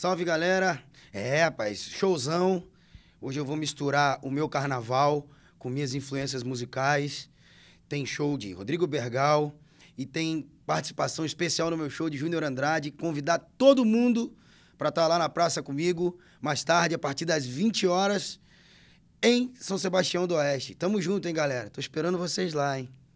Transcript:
Salve, galera! É, rapaz, showzão. Hoje eu vou misturar o meu carnaval com minhas influências musicais. Tem show de Rodrigo Bergal e tem participação especial no meu show de Júnior Andrade. Convidar todo mundo para estar tá lá na praça comigo mais tarde, a partir das 20 horas, em São Sebastião do Oeste. Tamo junto, hein, galera? Tô esperando vocês lá, hein?